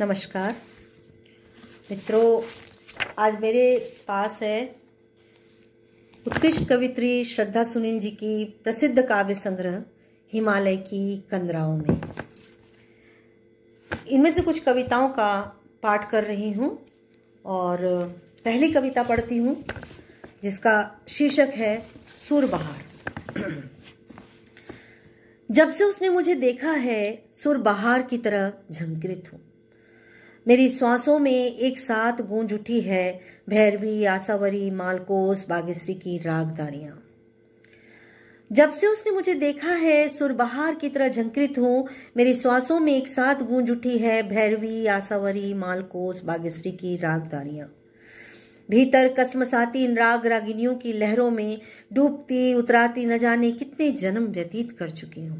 नमस्कार मित्रों आज मेरे पास है उत्कृष्ट कवित्री श्रद्धा सुनील जी की प्रसिद्ध काव्य संग्रह हिमालय की कंदराओं में इनमें से कुछ कविताओं का पाठ कर रही हूँ और पहली कविता पढ़ती हूँ जिसका शीर्षक है सुरबहार जब से उसने मुझे देखा है सुरबहार की तरह झंकृत हूँ मेरी सांसों में एक साथ गूंज उठी है भैरवी आसावरी मालकोस बागेश्वरी की रागदारियां जब से उसने मुझे देखा है सुरबहार की तरह झंकृत हूं मेरी सांसों में एक साथ गूंज उठी है भैरवी आसावरी मालकोस बागेश्वरी की रागदारियां भीतर कसमसाती इन राग रागिनियों की लहरों में डूबती उतराती न जाने कितने जन्म व्यतीत कर चुकी हूं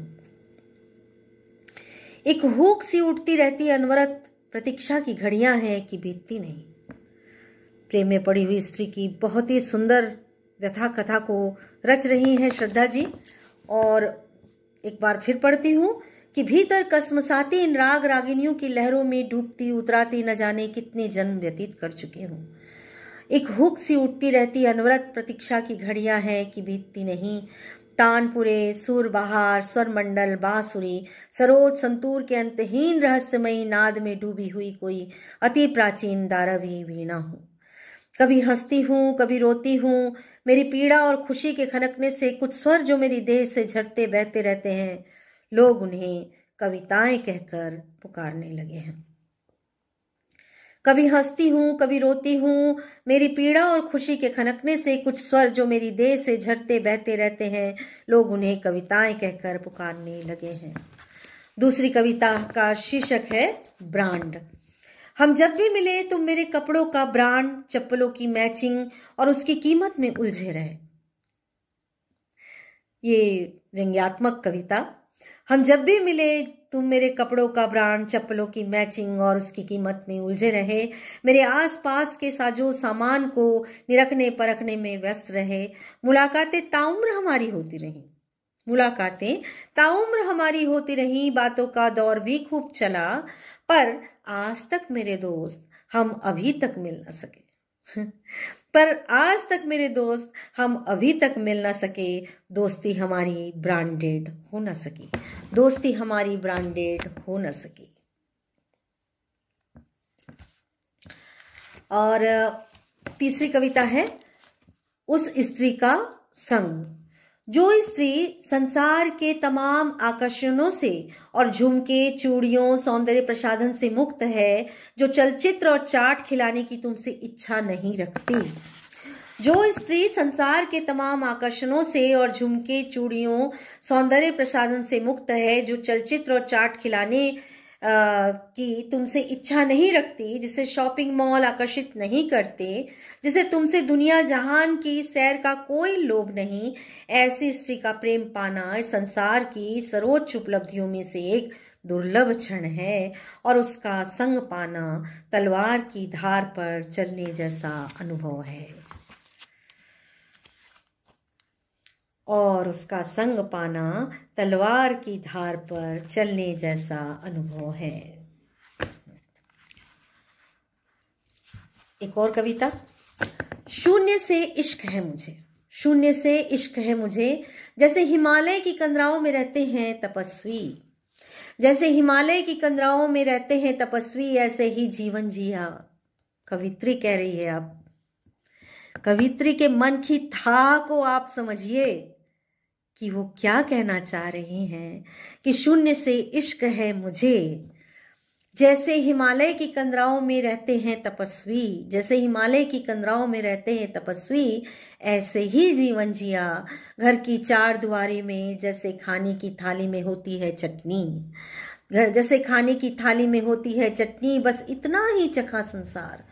एक हुक सी उठती रहती अनवरत प्रतीक्षा की घड़ियां हैं कि बीतती नहीं प्रेम में पड़ी हुई स्त्री की बहुत ही सुंदर व्यथा कथा को रच रही हैं श्रद्धा जी और एक बार फिर पढ़ती हूँ कि भीतर कसमसाती इन राग रागिनियों की लहरों में डूबती उतराती न जाने कितने जन्म व्यतीत कर चुके हूँ एक हुक सी उठती रहती अनवरत प्रतीक्षा की घड़ियां हैं कि बीतती नहीं तानपुरे सूरबहार स्वरमंडल बांसुरी सरोज संतूर के अंतहीन रहस्यमयी नाद में डूबी हुई कोई अति प्राचीन दारवी वीणा हूँ कभी हंसती हूँ कभी रोती हूँ मेरी पीड़ा और खुशी के खनकने से कुछ स्वर जो मेरी देह से झरते बहते रहते हैं लोग उन्हें कविताएं कहकर पुकारने लगे हैं कभी हंसती हूँ कभी रोती हूँ मेरी पीड़ा और खुशी के खनकने से कुछ स्वर जो मेरी देह से झरते बहते रहते हैं लोग उन्हें कविताएं कहकर पुकारने लगे हैं दूसरी कविता का शीर्षक है ब्रांड हम जब भी मिले तो मेरे कपड़ों का ब्रांड चप्पलों की मैचिंग और उसकी कीमत में उलझे रहे ये व्यंग्यात्मक कविता हम जब भी मिले तुम मेरे कपड़ों का ब्रांड चप्पलों की मैचिंग और उसकी कीमत में उलझे रहे मेरे आसपास के साजो सामान को निरखने परखने में व्यस्त रहे मुलाकातें ताउम्र हमारी होती रहीं मुलाकातें ताउम्र हमारी होती रहीं बातों का दौर भी खूब चला पर आज तक मेरे दोस्त हम अभी तक मिल न सके पर आज तक मेरे दोस्त हम अभी तक मिल ना सके दोस्ती हमारी ब्रांडेड हो ना सकी दोस्ती हमारी ब्रांडेड हो ना सकी और तीसरी कविता है उस स्त्री का संग जो स्त्री संसार के तमाम आकर्षणों से और झुमके चूड़ियों सौंदर्य प्रसाधन से मुक्त है जो चलचित्र और चाट खिलाने की तुमसे इच्छा नहीं रखती जो स्त्री संसार के तमाम आकर्षणों से और झुमके चूड़ियों सौंदर्य प्रसाधन से मुक्त है जो चलचित्र और चाट खिलाने की तुमसे इच्छा नहीं रखती जिसे शॉपिंग मॉल आकर्षित नहीं करते जिसे तुमसे दुनिया जहान की सैर का कोई लोभ नहीं ऐसी स्त्री का प्रेम पाना इस संसार की सर्वोच्च उपलब्धियों में से एक दुर्लभ क्षण है और उसका संग पाना तलवार की धार पर चलने जैसा अनुभव है और उसका संग पाना तलवार की धार पर चलने जैसा अनुभव है एक और कविता शून्य से इश्क है मुझे शून्य से इश्क है मुझे जैसे हिमालय की कंदराओं में रहते हैं तपस्वी जैसे हिमालय की कंदराओं में रहते हैं तपस्वी ऐसे ही जीवन जिया कवित्री कह रही है आप कवित्री के मन की था को आप समझिए कि वो क्या कहना चाह रहे हैं कि शून्य से इश्क है मुझे जैसे हिमालय की कंदराओं में रहते हैं तपस्वी जैसे हिमालय की कंदराओं में रहते हैं तपस्वी ऐसे ही जीवन जिया घर की चार दुआरी में जैसे खाने की थाली में होती है चटनी घर जैसे खाने की थाली में होती है चटनी बस इतना ही चखा संसार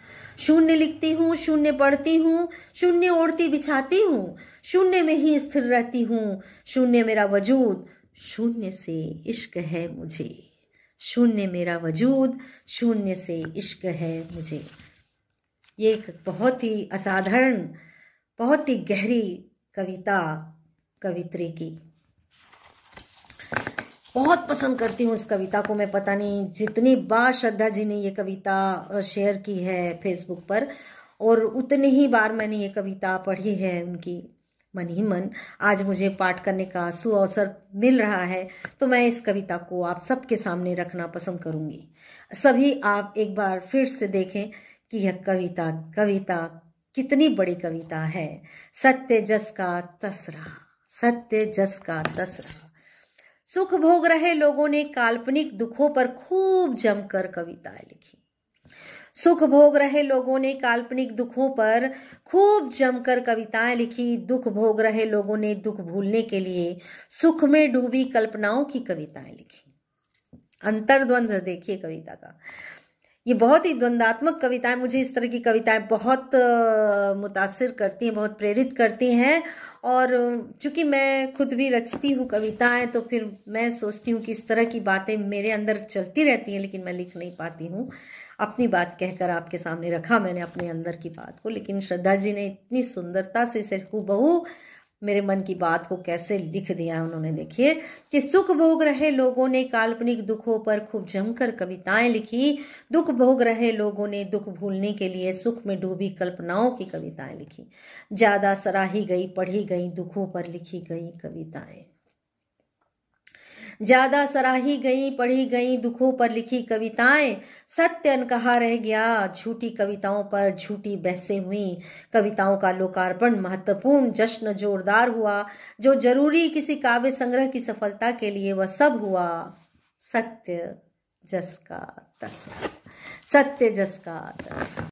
शून्य लिखती हूँ शून्य पढ़ती हूँ शून्य ओढ़ती बिछाती हूँ शून्य में ही स्थिर रहती हूँ शून्य मेरा वजूद शून्य से इश्क है मुझे शून्य मेरा वजूद शून्य से इश्क है मुझे ये एक बहुत ही असाधारण बहुत ही गहरी कविता कवित्री की बहुत पसंद करती हूँ इस कविता को मैं पता नहीं जितनी बार श्रद्धा जी ने ये कविता शेयर की है फेसबुक पर और उतनी ही बार मैंने ये कविता पढ़ी है उनकी मन ही मन आज मुझे पाठ करने का सुअवसर मिल रहा है तो मैं इस कविता को आप सबके सामने रखना पसंद करूंगी सभी आप एक बार फिर से देखें कि यह कविता कविता कितनी बड़ी कविता है सत्य जस का तसरा सत्य जस का तसरा सुख भोग रहे लोगों ने काल्पनिक दुखों पर खूब जमकर कविताएं लिखी सुख भोग रहे लोगों ने काल्पनिक दुखों पर खूब जमकर कविताएं लिखी दुख भोग रहे लोगों ने दुख भूलने के लिए सुख में डूबी कल्पनाओं की कविताएं लिखी अंतर्द्वंद देखिए कविता का ये बहुत ही द्वंदात्मक कविताएं मुझे इस तरह की कविताएं बहुत मुतासर करती हैं बहुत प्रेरित करती हैं और चूंकि मैं खुद भी रचती हूँ कविताएं तो फिर मैं सोचती हूँ कि इस तरह की बातें मेरे अंदर चलती रहती हैं लेकिन मैं लिख नहीं पाती हूँ अपनी बात कहकर आपके सामने रखा मैंने अपने अंदर की बात को लेकिन श्रद्धा जी ने इतनी सुंदरता से सिर्फ हूबहू मेरे मन की बात को कैसे लिख दिया उन्होंने देखिए कि सुख भोग रहे लोगों ने काल्पनिक दुखों पर खूब जमकर कविताएं लिखी दुख भोग रहे लोगों ने दुख भूलने के लिए सुख में डूबी कल्पनाओं की कविताएं लिखी ज्यादा सराही गई पढ़ी गई दुखों पर लिखी गई कविताएं ज्यादा सराही गई पढ़ी गई दुखों पर लिखी कविताएं सत्य अनकहा कहा रह गया झूठी कविताओं पर झूठी बहसें हुई कविताओं का लोकार्पण महत्वपूर्ण जश्न जोरदार हुआ जो जरूरी किसी काव्य संग्रह की सफलता के लिए वह सब हुआ सत्य जस का तस सत्य जस का तस